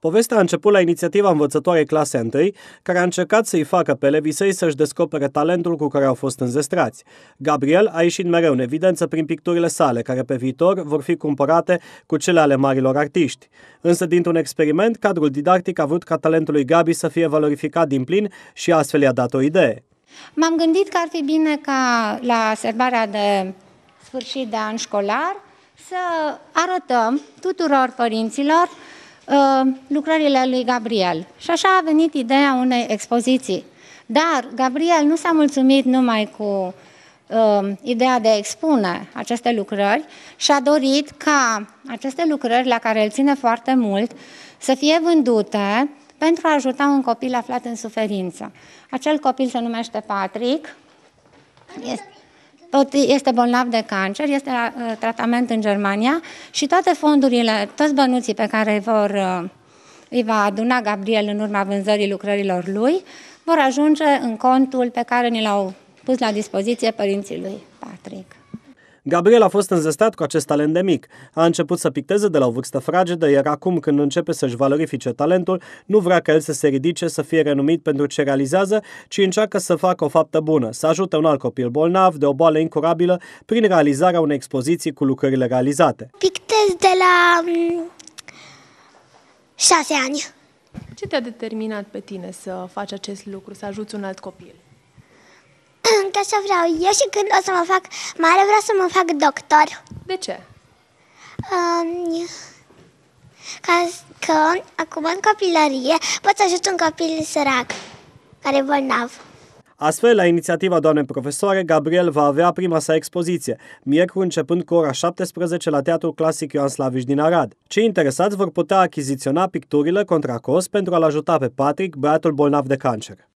Povestea a început la inițiativa învățătoarei clase 1, care a încercat să-i facă pe elevii săi să-și descopere talentul cu care au fost înzestrați. Gabriel a ieșit mereu în evidență prin picturile sale, care pe viitor vor fi cumpărate cu cele ale marilor artiști. Însă, dintr-un experiment, cadrul didactic a vrut ca talentul lui Gabi să fie valorificat din plin și astfel i-a dat o idee. M-am gândit că ar fi bine ca la serbarea de sfârșit de an școlar să arătăm tuturor părinților Uh, lucrările lui Gabriel. Și așa a venit ideea unei expoziții. Dar Gabriel nu s-a mulțumit numai cu uh, ideea de a expune aceste lucrări și a dorit ca aceste lucrări, la care îl ține foarte mult, să fie vândute pentru a ajuta un copil aflat în suferință. Acel copil se numește Patrick. Este tot este bolnav de cancer, este la uh, tratament în Germania și toate fondurile, toți bănuții pe care îi vor, uh, îi va aduna Gabriel în urma vânzării lucrărilor lui, vor ajunge în contul pe care ni l-au pus la dispoziție părinții lui Patrick. Gabriel a fost înzestat cu acest talent de mic. A început să picteze de la o vârstă fragedă, iar acum, când începe să-și valorifice talentul, nu vrea ca el să se ridice, să fie renumit pentru ce realizează, ci încearcă să facă o faptă bună, să ajute un alt copil bolnav de o boală incurabilă prin realizarea unei expoziții cu lucrările realizate. Pictez de la mm, șase ani. Ce te-a determinat pe tine să faci acest lucru, să ajuți un alt copil? așa vreau eu și când o să mă fac mare vreau să mă fac doctor. De ce? Um, ca că acum în copilărie pot să ajut un copil sărac care e bolnav. Astfel, la inițiativa doamnei profesoare, Gabriel va avea prima sa expoziție, miercuri începând cu ora 17 la Teatrul Clasic Ioan Slavici din Arad. Cei interesați vor putea achiziționa picturile contra cost pentru a-l ajuta pe Patrick, băiatul bolnav de cancer.